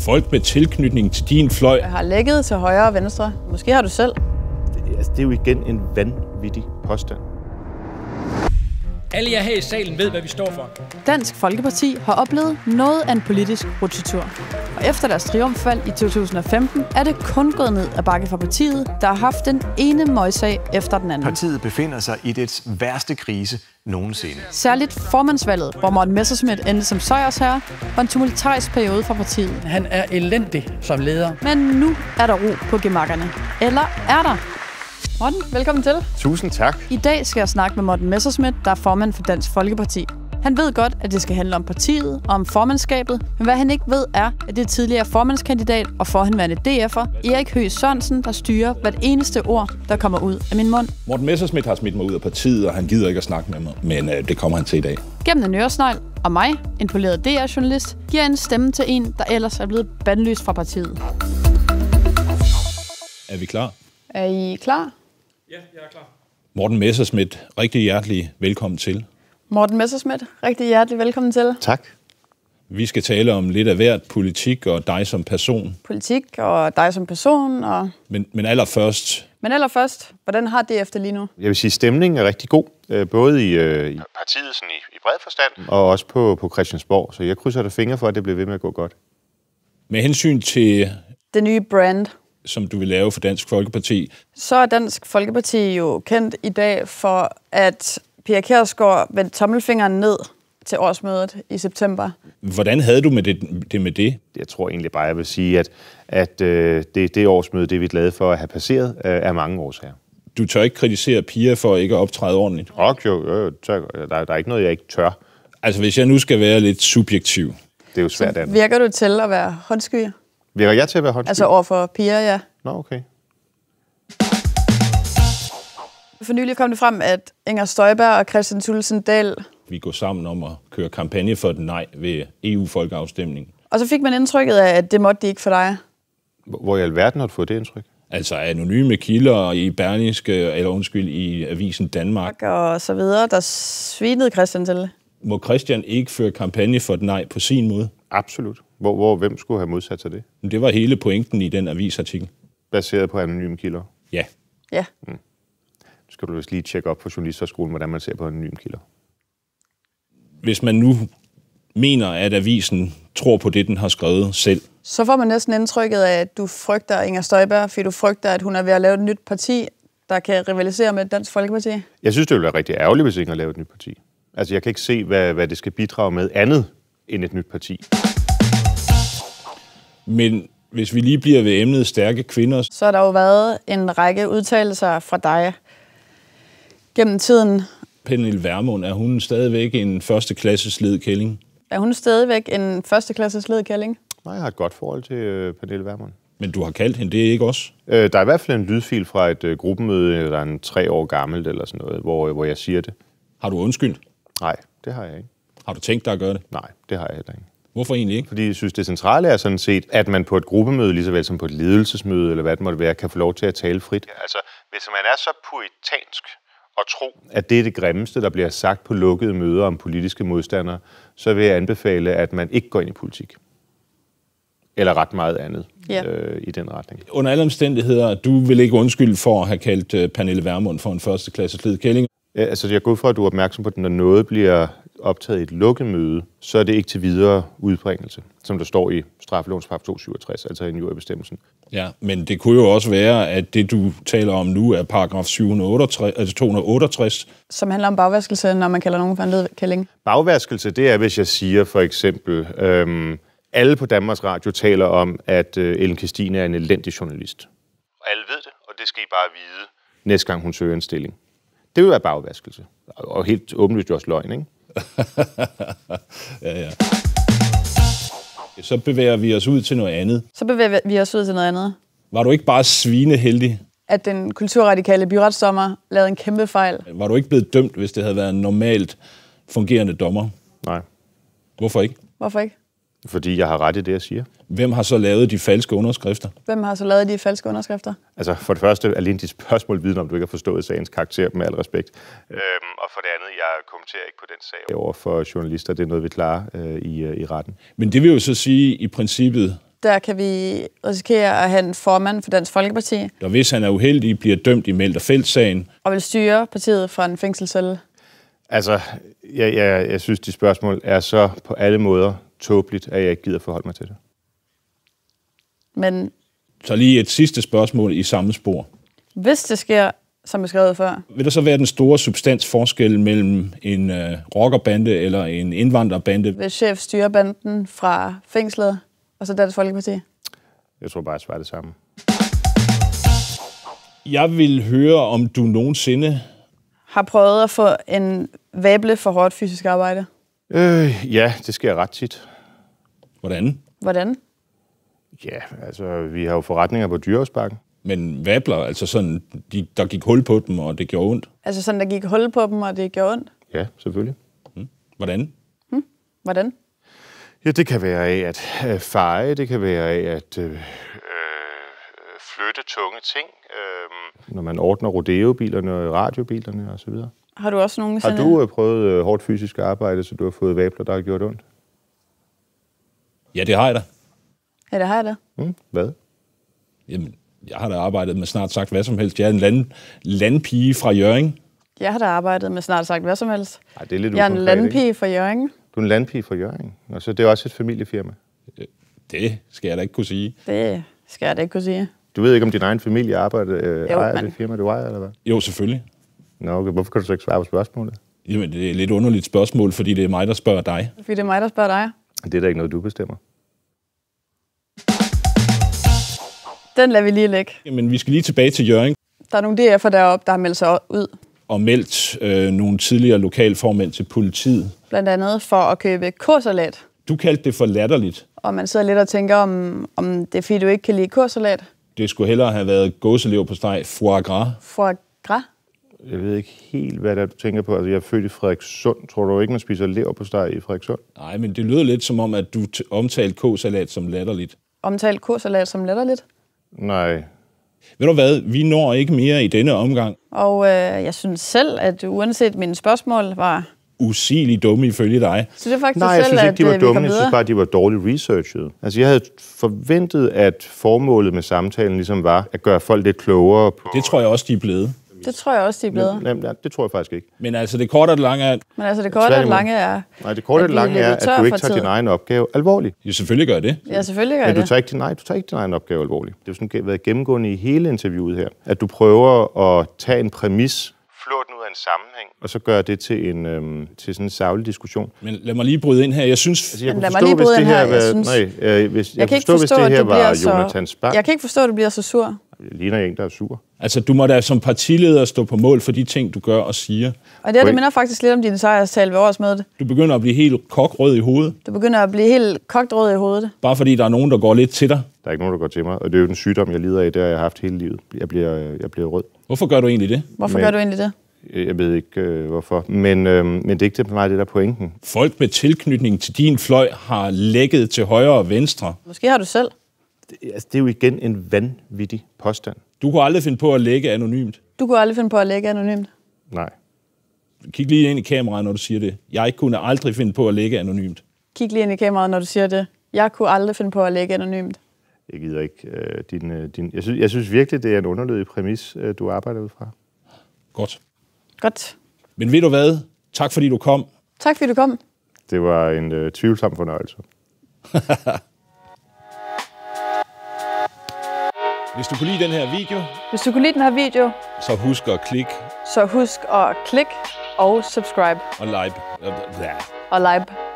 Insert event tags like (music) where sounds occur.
folk med tilknytning til din fløj. Jeg har lægget til højre og venstre. Måske har du selv. Det, altså, det er jo igen en vanvittig påstand. Alle jer her i salen ved, hvad vi står for. Dansk Folkeparti har oplevet noget af en politisk rotatur. Og efter deres triumfvalg i 2015 er det kun gået ned af bakke fra partiet, der har haft den ene møjsag efter den anden. Partiet befinder sig i dets værste krise nogensinde. Særligt formandsvalget, hvor Morten Messerschmidt endte som sejrsherre, var en tumultarisk periode for partiet. Han er elendig som leder. Men nu er der ro på gemakkerne. Eller er der? Morten, velkommen til. Tusind tak. I dag skal jeg snakke med Morten Messerschmidt, der er formand for Dansk Folkeparti. Han ved godt, at det skal handle om partiet og om formandskabet, men hvad han ikke ved er, at det er tidligere formandskandidat og forhenværende DF'er, Erik Høgh Sørensen, der styrer hvert eneste ord, der kommer ud af min mund. Morten Messerschmidt har smidt mig ud af partiet, og han gider ikke at snakke med mig, men øh, det kommer han til i dag. Gennem en øresnegl og mig, en poleret DR-journalist, giver en stemme til en, der ellers er blevet bandlyst fra partiet. Er vi klar? Er I klar? Ja, jeg er klar. Morten Messersmith, rigtig hjertelig velkommen til. Morten Messersmith, rigtig hjertelig velkommen til. Tak. Vi skal tale om lidt af hvert politik og dig som person. Politik og dig som person. Og... Men, men allerførst... Men allerførst, hvordan har det efter lige nu? Jeg vil sige, at stemningen er rigtig god, øh, både i, øh, i partiet sådan i, i bred forstand, og også på, på Christiansborg. Så jeg krydser der fingre for, at det bliver ved med at gå godt. Med hensyn til... Det nye brand som du vil lave for Dansk Folkeparti? Så er Dansk Folkeparti jo kendt i dag for, at Pia Kjærsgaard vendte tommelfingeren ned til årsmødet i september. Hvordan havde du med det, det med det? Jeg tror egentlig bare, jeg vil sige, at, at øh, det, det årsmøde, det er vi glade for at have passeret, øh, er mange her. Du tør ikke kritisere Pia for ikke at optræde ordentligt? Okay, jo, jo, tør, der, der er ikke noget, jeg ikke tør. Altså, hvis jeg nu skal være lidt subjektiv... Det er jo svært, Så virker du til at være håndskyer? Virker jeg til at være håndsky? Altså over for piger, ja. Nå, okay. For nylig kom det frem, at Inger Støjberg og Christian Thulesen Dahl... Vi går sammen om at køre kampagne for den nej ved EU-folkeafstemningen. Og så fik man indtrykket af, at det måtte de ikke for dig. Hvor i alverden har du fået det indtryk? Altså anonyme kilder i Berlingske, eller undskyld, i Avisen Danmark. Og så videre, der svinede Christian til. Må Christian ikke føre kampagne for et nej på sin måde? Absolut. Hvor, hvor hvem skulle have modsat sig det? Det var hele pointen i den avisartikel. Baseret på anonyme kilder? Ja. Ja. Mm. Nu skal du vist lige tjekke op på journalisterskolen, hvordan man ser på anonyme kilder. Hvis man nu mener, at avisen tror på det, den har skrevet selv. Så får man næsten indtrykket af, at du frygter Inger Støjberg, fordi du frygter, at hun er ved at lave et nyt parti, der kan rivalisere med Dansk Folkeparti? Jeg synes, det ville være rigtig ærgerligt, hvis Inger lavede et nyt parti. Altså, jeg kan ikke se, hvad, hvad det skal bidrage med andet end et nyt parti. Men hvis vi lige bliver ved emnet stærke kvinder... Så har der jo været en række udtalelser fra dig gennem tiden. Pernille Vermund, er hun stadigvæk en førsteklasses ledkælling? Er hun stadigvæk en førsteklasses ledkælling? Nej, jeg har et godt forhold til øh, Pernille Vermund. Men du har kaldt hende det, ikke også? Øh, der er i hvert fald en lydfil fra et øh, gruppemøde, der er en tre år gammelt eller sådan noget, hvor, øh, hvor jeg siger det. Har du undskyldt? Nej, det har jeg ikke. Har du tænkt dig at gøre det? Nej, det har jeg heller ikke. Hvorfor egentlig ikke? Fordi jeg synes, det centrale er sådan set, at man på et gruppemøde, lige så vel som på et ledelsesmøde, eller hvad det måtte være, kan få lov til at tale frit. Ja, altså, hvis man er så puritansk, og tro, at det er det grimmeste, der bliver sagt på lukkede møder om politiske modstandere, så vil jeg anbefale, at man ikke går ind i politik. Eller ret meget andet ja. øh, i den retning. Under alle omstændigheder, du vil ikke undskylde for at have kaldt øh, Pernille Vermund for en første klasse kælling. Ja, øh, altså, jeg går fra, at du er opmærksom på, at når noget bliver optaget i et lukket møde, så er det ikke til videre udbringelse, som der står i straffelovens paragraf 267, altså i jurybestemmelsen. Ja, men det kunne jo også være, at det, du taler om nu, er paragraf 768, altså 268. Som handler om bagvaskelse, når man kalder nogen for en ledkælling. Bagvaskelse, det er, hvis jeg siger for eksempel, øhm, alle på Danmarks Radio taler om, at øh, Ellen Christine er en elendig journalist. Og alle ved det, og det skal I bare vide, næste gang hun søger en stilling. Det vil være bagvaskelse. Og helt åbenlyst jo også løgn, ikke? (laughs) ja, ja. Så bevæger vi os ud til noget andet. Så bevæger vi os ud til noget andet. Var du ikke bare svineheldig? At den kulturradikale byretsdommer lavede en kæmpe fejl. Var du ikke blevet dømt, hvis det havde været en normalt fungerende dommer? Nej. Hvorfor ikke? Hvorfor ikke? Fordi jeg har ret i det, jeg siger. Hvem har så lavet de falske underskrifter? Hvem har så lavet de falske underskrifter? Altså, for det første, alene dit spørgsmål viden om, du ikke har forstået sagens karakter, med al respekt. Øhm, og for det andet, jeg kommenterer ikke på den sag over for journalister. Det er noget, vi klarer øh, i, øh, i retten. Men det vil jo så sige, i princippet, der kan vi risikere at have en formand for Dansk Folkeparti. Og hvis han er uheldig, bliver dømt i og Fældssagen. Og vil styre partiet fra en fængselscelle. Altså, jeg, jeg, jeg synes, de spørgsmål er så på alle måder tåbeligt, at jeg ikke gider forholde mig til det. Men... Så lige et sidste spørgsmål i samme spor. Hvis det sker, som beskrevet før. Vil der så være den store substansforskel mellem en øh, rockerbande eller en indvandrerbande? Vil chef styre banden fra fængslet og så Dansk Folkeparti? Jeg tror bare, at jeg det samme. Jeg vil høre, om du nogensinde... Har prøvet at få en vable for hårdt fysisk arbejde? Øh, ja, det sker ret tit. Hvordan? Hvordan? Ja, altså, vi har jo forretninger på Dyrehavsbakken. Men vabler, altså sådan, de, der gik hul på dem, og det gjorde ondt? Altså sådan, der gik hul på dem, og det gjorde ondt? Ja, selvfølgelig. Hmm. Hvordan? Hmm. Hvordan? Ja, det kan være af at øh, feje, det kan være af at øh, øh flytte tunge ting. Øh, når man ordner rodeobilerne og radiobilerne osv. Har du også nogle Har du øh, prøvet øh, hårdt fysisk arbejde, så du har fået vabler, der har gjort ondt? Ja, det har jeg da. Ja, det har jeg da. Mm, hvad? Jamen, jeg har da arbejdet med snart sagt hvad som helst. Jeg er en land, landpige fra Jøring. Jeg har da arbejdet med snart sagt hvad som helst. Ej, det er lidt jeg er en landpige ikke? fra Jøring. Du er en landpige fra Jøring. Og så det er også et familiefirma. Øh, det skal jeg da ikke kunne sige. Det skal jeg da ikke kunne sige. Du ved ikke, om din egen familie arbejder, øh, jo, ejer men... det firma, du ejer, eller hvad? Jo, selvfølgelig. Nå, okay. Hvorfor kan du så ikke svare på spørgsmålet? Jamen, det er et lidt underligt spørgsmål, fordi det er mig, der spørger dig. Fordi det er mig, der spørger dig. Det er da ikke noget, du bestemmer. Den lader vi lige lægge. Jamen, vi skal lige tilbage til Jørgen. Der er nogle DF'er deroppe, der har meldt sig ud. Og meldt øh, nogle tidligere lokalformænd til politiet. Blandt andet for at købe kursalat. Du kaldte det for latterligt. Og man sidder lidt og tænker, om, om det er fordi, du ikke kan lide kursalat. Det skulle hellere have været gåselever på steg foie gras. Foie gras? Jeg ved ikke helt, hvad det er, du tænker på. Altså, jeg er født i Frederikssund. Tror du ikke, man spiser lever på steg i Frederikssund? Nej, men det lyder lidt som om, at du omtalte k-salat som latterligt. Omtalte k-salat som latterligt? Nej. Ved du hvad, vi når ikke mere i denne omgang. Og øh, jeg synes selv, at uanset mine spørgsmål var Usigelig dumme ifølge dig. Så det er faktisk Nej, jeg selv, synes ikke, de var øh, dumme. Jeg synes bare, de var dårligt researchet. Altså, jeg havde forventet, at formålet med samtalen ligesom var at gøre folk lidt klogere. På... Det tror jeg også, de er blevet. Det tror jeg også, de er blevet. Nej, nej, det tror jeg faktisk ikke. Men altså, det korte og det lange er... Men altså, det korte og det lange er... Nej, det korte og det lange er, at du ikke tager din egen opgave alvorligt. Jo, selvfølgelig gør det. Ja, selvfølgelig gør Men det. du tager ikke din, nej, du tager ikke din egen opgave alvorligt. Det har sådan været gennemgående i hele interviewet her, at du prøver at tage en præmis, flå den ud af en sammenhæng, og så gør det til en, øhm, til sådan en savlig diskussion. Men lad mig lige bryde ind her. Jeg synes... Altså, jeg Men lad forstå, mig lige bryde ind her. var, jeg, synes... nej, øh, hvis, jeg, jeg kan forstå, ikke forstå, hvis det her var Jonathan Spang. Jeg kan ikke forstå, at du bliver så sur ligner en, der er sur. Altså, du må da som partileder stå på mål for de ting, du gør og siger. Og det, det minder faktisk lidt om din sejrstal ved årsmødet. Du begynder at blive helt kokrød i hovedet. Du begynder at blive helt kokrød i hovedet. Bare fordi der er nogen, der går lidt til dig. Der er ikke nogen, der går til mig, og det er jo den sygdom, jeg lider af, det har jeg haft hele livet. Jeg bliver, jeg bliver rød. Hvorfor gør du egentlig det? Hvorfor Men... gør du egentlig det? Øh, jeg ved ikke, øh, hvorfor. Men, øh, men det er ikke det for mig, det der pointen. Folk med tilknytning til din fløj har lækket til højre og venstre. Måske har du selv det, altså, det er jo igen en vanvittig påstand. Du kunne aldrig finde på at lægge anonymt. Du kunne aldrig finde på at lægge anonymt? Nej. Kig lige ind i kameraet, når du siger det. Jeg kunne aldrig finde på at lægge anonymt. Kig lige ind i kameraet, når du siger det. Jeg kunne aldrig finde på at lægge anonymt. Jeg gider ikke. Øh, din, øh, din, jeg, synes, jeg synes virkelig, det er en underlødig præmis, øh, du arbejder ud fra. Godt. Godt. Men ved du hvad? Tak fordi du kom. Tak fordi du kom. Det var en øh, tvivlsom fornøjelse. (laughs) Hvis du kunne lide den her video, hvis du kunne lide den her video, så husk at klik. så husk at klik og subscribe. Og like. Og like.